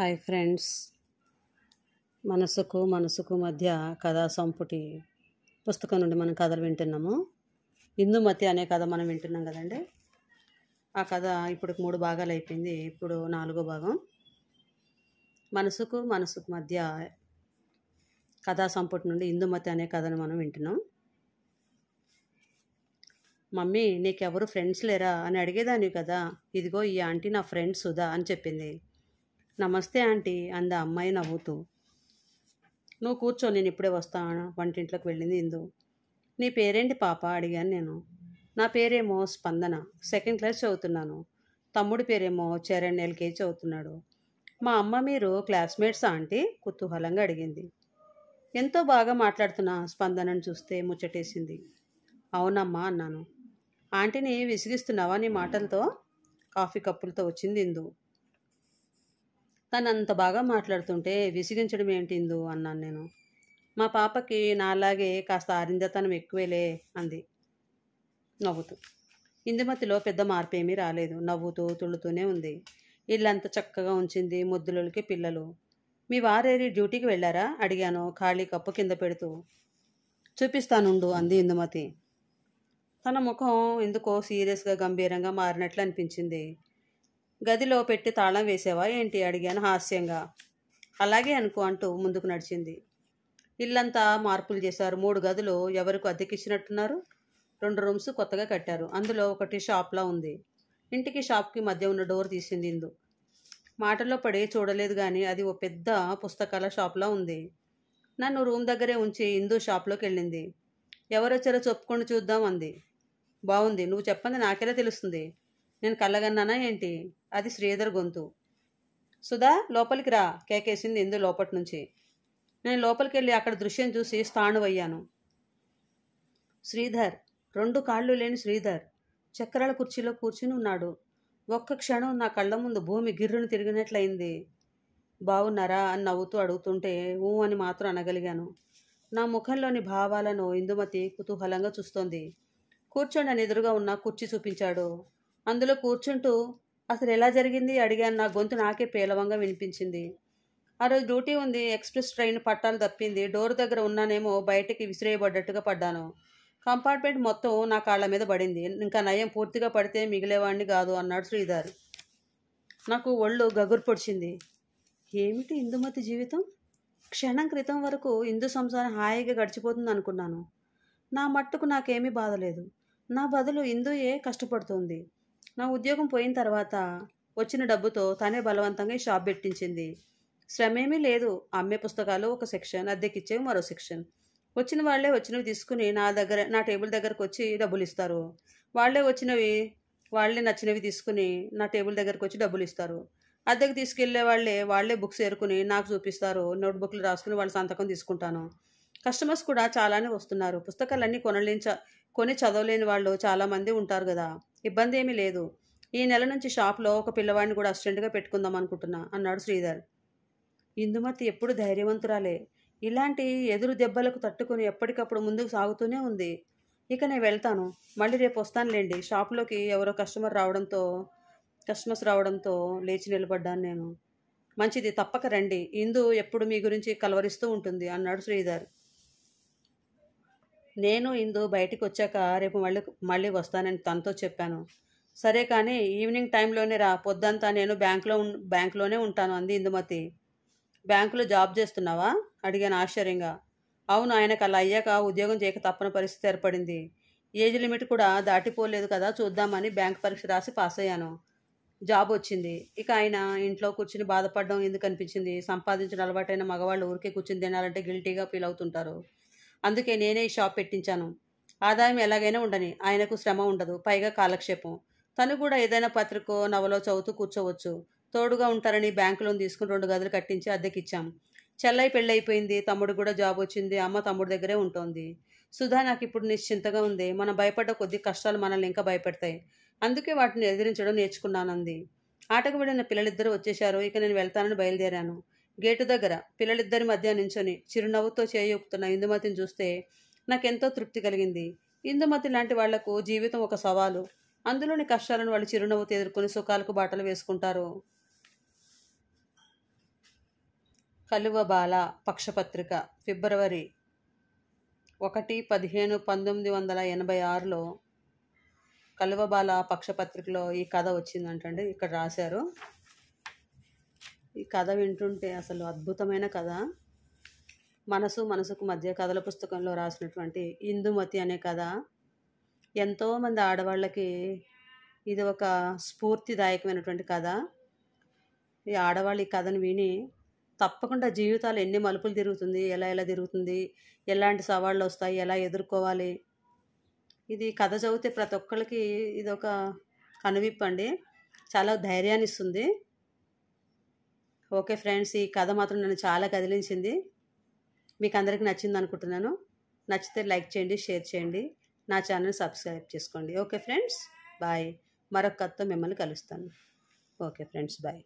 hi friends మనసుకు మనసుకు మధ్య కథా సంపుటి పుస్తకం నుండి మనం కథలు వింటున్నాము ఇందుమతి అనే కథ మనం వింటున్నాం కదండి ఆ కథ ఇప్పుడు మూడు భాగాలు అయిపోయింది ఇప్పుడు నాలుగో భాగం మనసుకు మనసుకు మధ్య కథా సంపుటి నుండి ఇందుమతి అనే కథను మనం వింటున్నాం మమ్మీ నీకెవరు ఫ్రెండ్స్ లేరా అని అడిగేదాన్ని కదా ఇదిగో ఈ ఆంటీ నా ఫ్రెండ్ సుధా అని చెప్పింది నమస్తే ఆంటీ అంద అమ్మాయి నవ్వుతూ నువ్వు కూర్చో నేను ఇప్పుడే వస్తాను వంటింట్లోకి వెళ్ళింది ఇందు నీ పేరేంటి పాప అడిగాను నేను నా పేరేమో స్పందన సెకండ్ క్లాస్ చదువుతున్నాను తమ్ముడి పేరేమో చరణ్ ఎల్కేజీ చదువుతున్నాడు మా అమ్మ మీరు క్లాస్మేట్స్ ఆంటీ కుతూహలంగా అడిగింది ఎంతో బాగా మాట్లాడుతున్న స్పందనను చూస్తే ముచ్చటేసింది అవునమ్మా అన్నాను ఆంటీని విసిగిస్తున్నావా నీ మాటలతో కాఫీ కప్పులతో వచ్చింది ఇందు తను అంత బాగా మాట్లాడుతుంటే విసిగించడం ఏంటిందో అన్నాను నేను మా పాపకి నాలాగే కాస్త ఆరిందతనం ఎక్కువేలే అంది నవ్వుతూ ఇందుమతిలో పెద్ద మార్పు ఏమీ రాలేదు నవ్వుతూ తుళ్ళుతూనే ఉంది ఇల్లంత చక్కగా ఉంచింది ముద్దులకి పిల్లలు మీ వారేరి డ్యూటీకి వెళ్ళారా అడిగాను ఖాళీ కప్పు కింద పెడుతూ చూపిస్తానుండు అంది ఇందుమతి తన ముఖం ఎందుకో సీరియస్గా గంభీరంగా మారినట్లు అనిపించింది గదిలో పెట్టి తాళం వేసావా ఏంటి అడిగాను హాస్యంగా అలాగే అనుకో అంటూ ముందుకు నడిచింది ఇల్లంతా మార్పులు చేశారు మూడు గదులు ఎవరికి అద్దెకిచ్చినట్టున్నారు రెండు రూమ్స్ కొత్తగా కట్టారు అందులో ఒకటి షాప్లా ఉంది ఇంటికి షాప్కి మధ్య ఉన్న డోర్ తీసింది ఇందు మాటల్లో పడి చూడలేదు కానీ అది ఓ పెద్ద పుస్తకాల షాప్లా ఉంది నన్ను రూమ్ దగ్గరే ఉంచి ఇందు షాప్లోకి వెళ్ళింది ఎవరొచ్చారో చెప్పుకొని చూద్దాం అంది బాగుంది నువ్వు చెప్పండి నాకెలా తెలుస్తుంది నేను కళ్ళగన్నానా ఏంటి అది శ్రీధర్ గొంతు సుధా లోపలికి రా కేకేసింది ఇందు లోపటి నుంచి నేను లోపలికి వెళ్ళి అక్కడ దృశ్యం చూసి స్థాణువయ్యాను శ్రీధర్ రెండు కాళ్ళు లేని శ్రీధర్ చక్రాల కుర్చీలో కూర్చుని ఉన్నాడు ఒక్క క్షణం నా కళ్ళ ముందు భూమి గిర్రును తిరిగినట్లయింది బాగున్నారా అని నవ్వుతూ అడుగుతుంటే ఊ అని మాత్రం అనగలిగాను నా ముఖంలోని భావాలను ఇందుమతి కుతూహలంగా చూస్తోంది కూర్చోండి అని ఎదురుగా ఉన్న కుర్చీ చూపించాడు అందులో కూర్చుంటూ అసలు ఎలా జరిగింది అడిగాను నా గొంతు నాకే పేలవంగా వినిపించింది ఆ రోజు డ్యూటీ ఉంది ఎక్స్ప్రెస్ ట్రైన్ పట్టాలు తప్పింది డోర్ దగ్గర ఉన్నానేమో బయటికి విసిరేయబడ్డట్టుగా పడ్డాను కంపార్ట్మెంట్ మొత్తం నా కాళ్ళ మీద పడింది ఇంకా నయం పూర్తిగా పడితే మిగిలేవాడిని కాదు అన్నాడు శ్రీధర్ నాకు ఒళ్ళు గగురు పొడిచింది ఏమిటి ఇందుమతి జీవితం క్షణం క్రితం వరకు హిందూ సంసారం హాయిగా గడిచిపోతుంది అనుకున్నాను నా మట్టుకు నాకేమీ బాధలేదు నా బదులు ఇందుయే కష్టపడుతుంది నా ఉద్యోగం పోయిన తర్వాత వచ్చిన డబ్బుతో తానే బలవంతంగా ఈ షాప్ పెట్టించింది శ్రమేమీ లేదు అమ్మే పుస్తకాలు ఒక సెక్షన్ అద్దెకిచ్చేవి మరో సెక్షన్ వచ్చిన వాళ్ళే వచ్చినవి తీసుకుని నా దగ్గర నా టేబుల్ దగ్గరకు వచ్చి డబ్బులు ఇస్తారు వాళ్ళే వచ్చినవి వాళ్ళే నచ్చినవి తీసుకుని నా టేబుల్ దగ్గరకు వచ్చి డబ్బులు ఇస్తారు అద్దెకు తీసుకెళ్లే వాళ్ళే వాళ్ళే బుక్స్ ఏరుకుని నాకు చూపిస్తారు నోట్బుక్లు రాసుకుని వాళ్ళ సంతకం తీసుకుంటాను కస్టమర్స్ కూడా చాలానే వస్తున్నారు పుస్తకాలన్నీ కొనలేని కొని చదవలేని వాళ్ళు చాలామంది ఉంటారు కదా ఇబ్బంది ఏమీ లేదు ఈ నెల నుంచి షాప్లో ఒక పిల్లవాడిని కూడా అసిస్టెంట్గా పెట్టుకుందాం అనుకుంటున్నా అన్నాడు శ్రీధర్ ఇందుమతి ఎప్పుడు ధైర్యవంతురాలే ఇలాంటి ఎదురు దెబ్బలకు తట్టుకుని ఎప్పటికప్పుడు ముందుకు సాగుతూనే ఉంది ఇక నేను వెళ్తాను మళ్ళీ రేపు వస్తానులేండి షాప్లోకి ఎవరో కస్టమర్ రావడంతో కస్టమర్స్ రావడంతో లేచి నిలబడ్డాను నేను మంచిది తప్పక రండి ఇందు ఎప్పుడు మీ గురించి కలవరిస్తూ ఉంటుంది అన్నాడు శ్రీధర్ నేను ఇందు బయటికి వచ్చాక రేపు మళ్ళీ మళ్ళీ వస్తానని తనతో చెప్పాను సరే కానీ ఈవినింగ్ టైంలోనే రా పొద్దంతా నేను బ్యాంక్లో బ్యాంక్లోనే ఉంటాను అంది ఇందుమతి బ్యాంకులో జాబ్ చేస్తున్నావా అడిగాను ఆశ్చర్యంగా అవును ఆయనకు అలా అయ్యాక ఉద్యోగం చేయక తప్పని పరిస్థితి ఏర్పడింది ఏజ్ లిమిట్ కూడా దాటిపోలేదు కదా చూద్దామని బ్యాంక్ పరీక్ష రాసి పాస్ అయ్యాను జాబ్ వచ్చింది ఇక ఆయన ఇంట్లో కూర్చుని బాధపడడం ఎందుకు అనిపించింది సంపాదించిన అలవాటైన మగవాళ్ళు ఊరికే కూర్చుని తినాలంటే గిల్టీగా ఫీల్ అవుతుంటారు అందుకే నేనే ఈ షాప్ పెట్టించాను ఆదాయం ఎలాగైనా ఉండని ఆయనకు శ్రమ ఉండదు పైగా కాలక్షేపం తను కూడా ఏదైనా పత్రికో నవలో చదువుతూ కూర్చోవచ్చు తోడుగా ఉంటారని బ్యాంకులో తీసుకుని రెండు గదులు కట్టించి అద్దెకిచ్చాం చెల్లై పెళ్ళైపోయింది తమ్ముడు కూడా జాబ్ వచ్చింది అమ్మ తమ్ముడు దగ్గరే ఉంటుంది సుధా నాకు ఇప్పుడు నిశ్చింతగా ఉంది మనం భయపడ్డ కొద్ది కష్టాలు మనల్ని ఇంకా భయపెడతాయి అందుకే వాటిని ఎదిరించడం నేర్చుకున్నానంది ఆటకు వెళ్ళిన పిల్లలిద్దరూ వచ్చేశారు ఇక నేను వెళ్తానని బయలుదేరాను గేటు దగ్గర పిల్లలిద్దరి మధ్య నించొని చిరునవ్వుతో చేయూపుతున్న ఇందుమతిని చూస్తే నాకెంతో తృప్తి కలిగింది ఇందుమతి లాంటి వాళ్లకు జీవితం ఒక సవాలు అందులోని కష్టాలను వాళ్ళు చిరునవ్వుతో ఎదుర్కొని సుఖాలకు బాటలు వేసుకుంటారు కలువ బాల పక్షపత్రిక ఫిబ్రవరి ఒకటి పదిహేను పంతొమ్మిది వందల ఎనభై ఆరులో కలువబాల పక్షపత్రికలో ఈ కథ వచ్చిందంటండి ఇక్కడ రాశారు కథ వింటుంటే అసలు అద్భుతమైన కథ మనసు మనసుకు మధ్య కథల పుస్తకంలో రాసినటువంటి ఇందుమతి అనే కథ ఎంతోమంది ఆడవాళ్ళకి ఇది ఒక స్ఫూర్తిదాయకమైనటువంటి కథ ఈ ఆడవాళ్ళు ఈ కథను విని తప్పకుండా జీవితాలు ఎన్ని మలుపులు తిరుగుతుంది ఎలా ఎలా తిరుగుతుంది ఎలాంటి సవాళ్ళు వస్తాయి ఎలా ఎదుర్కోవాలి ఇది కథ చదివితే ప్రతి ఒక్కరికి ఇది ఒక కనువిప్పండి చాలా ధైర్యాన్ని ఇస్తుంది ఓకే ఫ్రెండ్స్ ఈ కథ మాత్రం నన్ను చాలా కదిలించింది మీకు అందరికీ నచ్చింది అనుకుంటున్నాను నచ్చితే లైక్ చేయండి షేర్ చేయండి నా ఛానల్ సబ్స్క్రైబ్ చేసుకోండి ఓకే ఫ్రెండ్స్ బాయ్ మరొక కథతో మిమ్మల్ని కలుస్తాను ఓకే ఫ్రెండ్స్ బాయ్